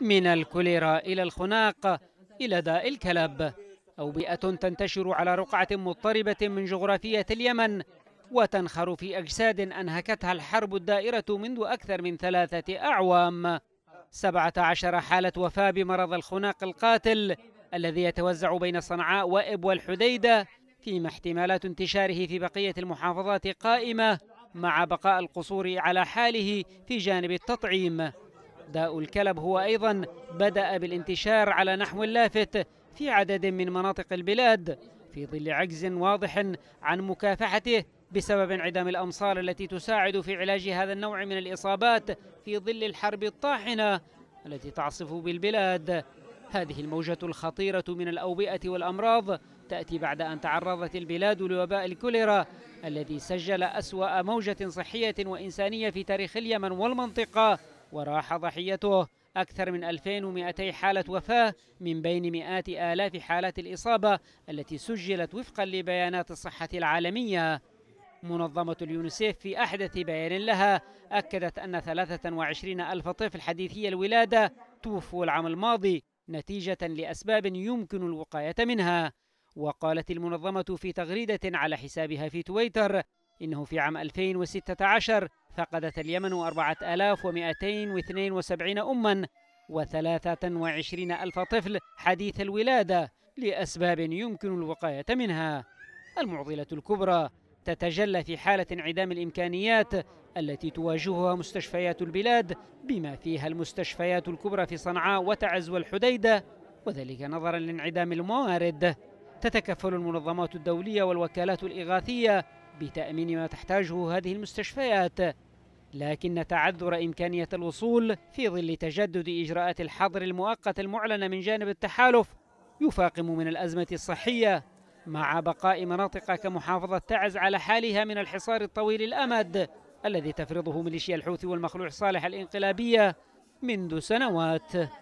من الكوليرا إلى الخناق إلى داء الكلب أوبئة تنتشر على رقعة مضطربة من جغرافية اليمن وتنخر في أجساد أنهكتها الحرب الدائرة منذ أكثر من ثلاثة أعوام 17 حالة وفاة بمرض الخناق القاتل الذي يتوزع بين صنعاء وإب والحديدة فيما احتمالات انتشاره في بقية المحافظات قائمة مع بقاء القصور على حاله في جانب التطعيم داء الكلب هو أيضا بدأ بالانتشار على نحو لافت في عدد من مناطق البلاد في ظل عجز واضح عن مكافحته بسبب انعدام الأمصار التي تساعد في علاج هذا النوع من الإصابات في ظل الحرب الطاحنة التي تعصف بالبلاد هذه الموجة الخطيرة من الأوبئة والأمراض تأتي بعد أن تعرضت البلاد لوباء الكوليرا الذي سجل أسوأ موجة صحية وإنسانية في تاريخ اليمن والمنطقة وراح ضحيته أكثر من 2200 حالة وفاة من بين مئات آلاف حالات الإصابة التي سجلت وفقا لبيانات الصحة العالمية منظمة اليونيسيف في أحدث بيان لها أكدت أن 23 ألف طفل حديثي الولادة توفوا العام الماضي نتيجة لأسباب يمكن الوقاية منها وقالت المنظمة في تغريدة على حسابها في تويتر إنه في عام 2016 فقدت اليمن 4272 أماً و23 ألف طفل حديث الولادة لأسباب يمكن الوقاية منها المعضلة الكبرى تتجلى في حالة انعدام الإمكانيات التي تواجهها مستشفيات البلاد بما فيها المستشفيات الكبرى في صنعاء وتعز والحديدة وذلك نظرا لانعدام الموارد تتكفل المنظمات الدولية والوكالات الإغاثية بتأمين ما تحتاجه هذه المستشفيات لكن تعذر إمكانية الوصول في ظل تجدد إجراءات الحظر المؤقت المعلنة من جانب التحالف يفاقم من الأزمة الصحية مع بقاء مناطق كمحافظة تعز على حالها من الحصار الطويل الأمد الذي تفرضه ميليشيا الحوثي والمخلوع صالح الإنقلابية منذ سنوات